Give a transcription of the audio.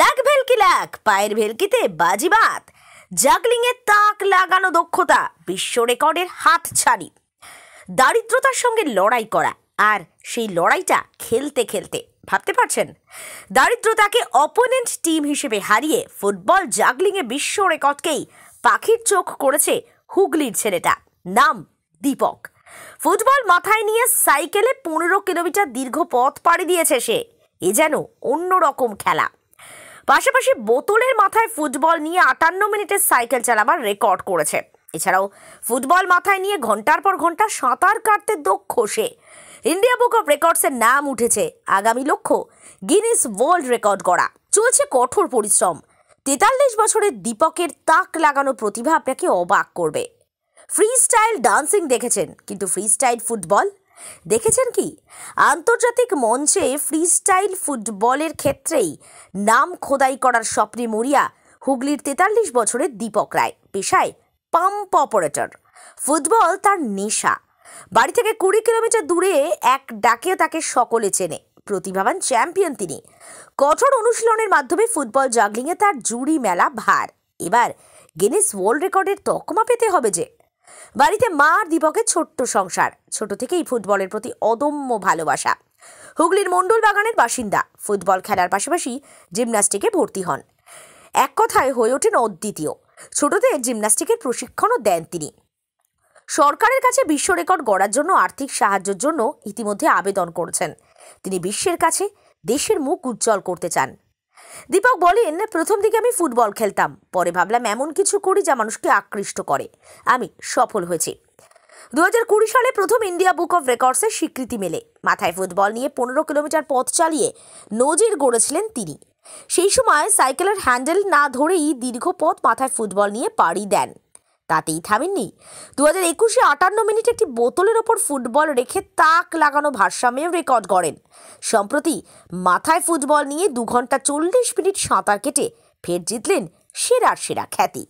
লাগ ভেলকি লাগ পায়ের ভেলকিতে বাজিবাত জাগলিংয়ে তাক লাগানো দক্ষতা বিশ্ব রেকর্ডের হাত ছাড়ি দারিদ্রতার সঙ্গে লড়াই করা আর সেই লড়াইটা খেলতে খেলতে ভাবতে পারছেন দারিদ্রতাকে অপোনেন্ট টিম হিসেবে হারিয়ে ফুটবল জাগলিংয়ে বিশ্ব রেকর্ডকেই পাখির চোখ করেছে হুগলির ছেলেটা নাম দীপক ফুটবল মাথায় নিয়ে সাইকেলে পনেরো কিলোমিটার দীর্ঘ পথ পাড়ি দিয়েছে সে এ যেন অন্যরকম খেলা পাশাপাশি বোতলের মাথায় ফুটবল নিয়ে আটান্ন মিনিটের সাইকেল চালাবার রেকর্ড করেছে এছাড়াও ফুটবল মাথায় নিয়ে ঘন্টার পর ঘন্টা সাঁতার কাটতে দক্ষ সে ইন্ডিয়া বুক অফ রেকর্ডসের নাম উঠেছে আগামী লক্ষ্য গিনিস ওয়ার্ল্ড রেকর্ড করা চলছে কঠোর পরিশ্রম তেতাল্লিশ বছরের দীপকের তাক লাগানো প্রতিভা আপনাকে অবাক করবে ফ্রি স্টাইল ডান্সিং দেখেছেন কিন্তু ফ্রি স্টাইল ফুটবল দেখেছেন কি আন্তর্জাতিক মঞ্চে ফ্রিস্টাইল ফুটবলের ক্ষেত্রেই নাম খোদাই করার স্বপ্নে মরিয়া হুগলির তেতাল্লিশ বছরের দীপক রায় পেশায় পাম্প অপারেটর ফুটবল তার নেশা বাড়ি থেকে কুড়ি কিলোমিটার দূরে এক ডাকে তাকে সকলে চেনে প্রতিভাবান চ্যাম্পিয়ন তিনি কঠোর অনুশীলনের মাধ্যমে ফুটবল জাগলিংয়ে তার জুড়ি মেলা ভার এবার গেনেস ওয়ার্ল্ড রেকর্ডের তকমা পেতে হবে যে বাড়িতে মা আর দীপকের ছোট্ট সংসার ছোট থেকেই ফুটবলের প্রতি অদম্য ভালোবাসা হুগলির মণ্ডল বাগানের বাসিন্দা ফুটবল খেলার পাশাপাশি জিমন্যাস্টিকে ভর্তি হন এক কথায় হয়ে ওঠেন অদ্বিতীয় ছোটদের জিমন্যাস্টিকের প্রশিক্ষণও দেন তিনি সরকারের কাছে বিশ্ব রেকর্ড গড়ার জন্য আর্থিক সাহায্যের জন্য ইতিমধ্যে আবেদন করেছেন তিনি বিশ্বের কাছে দেশের মুখ উজ্জ্বল করতে চান দীপক বলেন প্রথম দিকে আমি ফুটবল খেলতাম পরে ভাবলাম এমন কিছু করি যা মানুষকে আকৃষ্ট করে আমি সফল হয়েছি দু সালে প্রথম ইন্ডিয়া বুক অফ রেকর্ডসের স্বীকৃতি মেলে মাথায় ফুটবল নিয়ে পনেরো কিলোমিটার পথ চালিয়ে নজির গড়েছিলেন তিনি সেই সময় সাইকেলের হ্যান্ডেল না ধরেই দীর্ঘ পথ মাথায় ফুটবল নিয়ে পাড়ি দেন তাতেই থামেননি দু হাজার একুশে আটান্ন মিনিটে একটি বোতলের ওপর ফুটবল রেখে তাক লাগানো ভারসাম্যেও রেকর্ড করেন সম্প্রতি মাথায় ফুটবল নিয়ে দু ঘন্টা চল্লিশ মিনিট সাঁতার কেটে ফের জিতলেন সেরার সেরা খ্যাতি